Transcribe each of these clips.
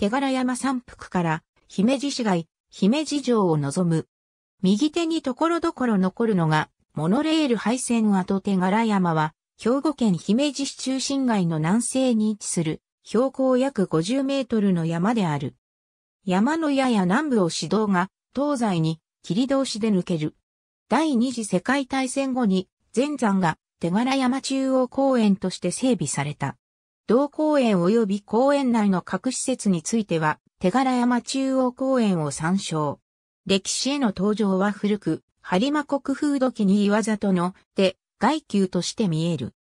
手柄山山腹から、姫路市街、姫路城を望む。右手に所々残るのが、モノレール廃線跡手柄山は、兵庫県姫路市中心街の南西に位置する、標高約50メートルの山である。山のやや南部を指導が、東西に、切通しで抜ける。第二次世界大戦後に、前山が手柄山中央公園として整備された。同公園及び公園内の各施設については、手柄山中央公園を参照。歴史への登場は古く、播磨国風土記に岩里ので、外宮として見える。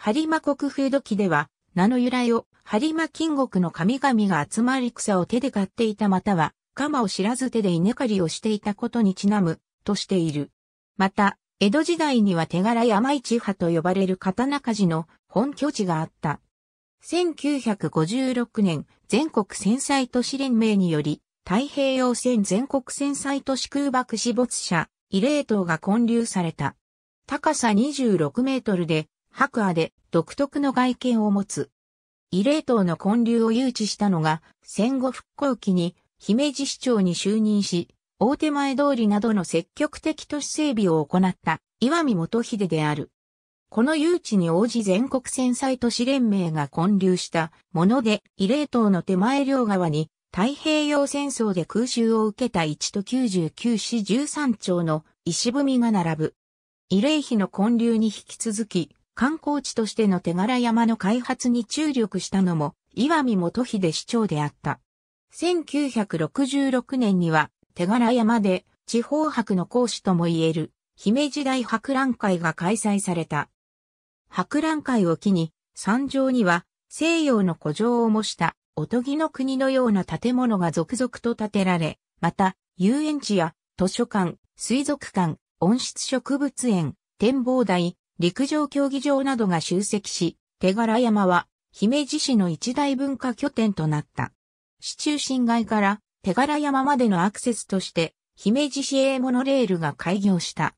播磨国風土記では、名の由来を、播磨金国の神々が集まり草を手で刈っていたまたは、鎌を知らず手で稲刈りをしていたことにちなむ、としている。また、江戸時代には手柄山市派と呼ばれる刀鍛冶の本拠地があった。1956年、全国戦災都市連盟により、太平洋戦全国戦災都市空爆死没者、慰霊塔が建立された。高さ26メートルで、白亜で独特の外見を持つ。慰霊塔の建立を誘致したのが、戦後復興期に、姫路市長に就任し、大手前通りなどの積極的都市整備を行った、岩見元秀である。この誘致に応じ全国戦災都市連盟が混流したもので、慰霊島の手前両側に太平洋戦争で空襲を受けた1と99市13町の石踏みが並ぶ。慰霊碑の混流に引き続き、観光地としての手柄山の開発に注力したのも、岩見元秀市長であった。1966年には、手柄山で地方博の講師とも言える、姫路大博覧会が開催された。博覧会を機に、山上には西洋の古城を模したおとぎの国のような建物が続々と建てられ、また遊園地や図書館、水族館、温室植物園、展望台、陸上競技場などが集積し、手柄山は姫路市の一大文化拠点となった。市中心街から手柄山までのアクセスとして、姫路市営モノレールが開業した。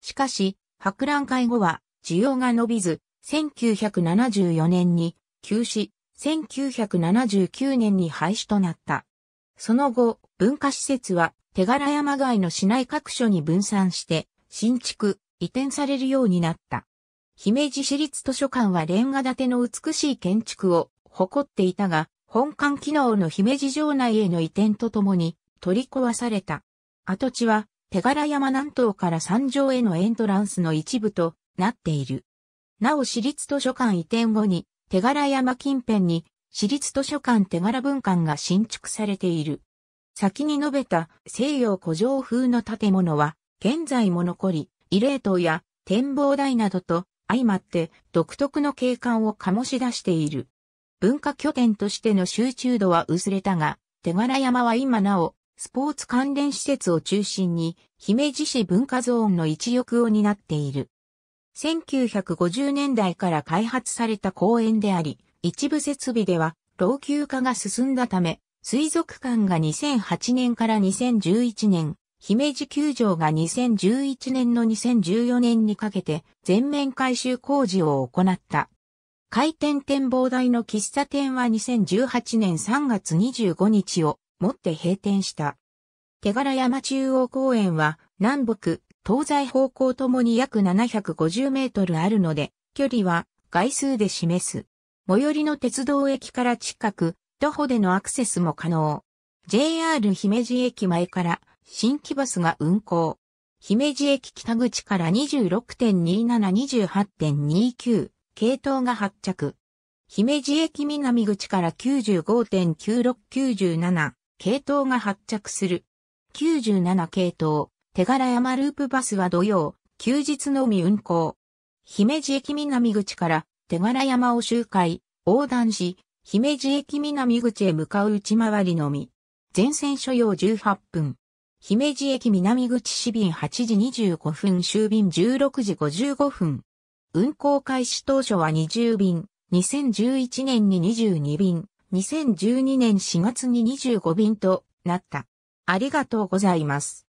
しかし、博覧会後は需要が伸びず、1974年に休止、1979年に廃止となった。その後、文化施設は手柄山街の市内各所に分散して、新築、移転されるようになった。姫路市立図書館はレンガ建ての美しい建築を誇っていたが、本館機能の姫路城内への移転とともに取り壊された。跡地は手柄山南東から山上へのエントランスの一部となっている。なお私立図書館移転後に、手柄山近辺に、私立図書館手柄文館が新築されている。先に述べた西洋古城風の建物は、現在も残り、慰霊塔や展望台などと相まって独特の景観を醸し出している。文化拠点としての集中度は薄れたが、手柄山は今なお、スポーツ関連施設を中心に、姫路市文化ゾーンの一翼を担っている。1950年代から開発された公園であり、一部設備では老朽化が進んだため、水族館が2008年から2011年、姫路球場が2011年の2014年にかけて全面改修工事を行った。回転展望台の喫茶店は2018年3月25日をもって閉店した。手柄山中央公園は南北東西方向ともに約750メートルあるので、距離は外数で示す。最寄りの鉄道駅から近く、徒歩でのアクセスも可能。JR 姫路駅前から新規バスが運行。姫路駅北口から26.2728.29系統が発着。姫路駅南口から95.9697系統が発着する。97系統。手柄山ループバスは土曜、休日のみ運行。姫路駅南口から手柄山を周回、横断し、姫路駅南口へ向かう内回りのみ。全線所要18分。姫路駅南口市便8時25分終便16時55分。運行開始当初は20便、2011年に22便、2012年4月に25便となった。ありがとうございます。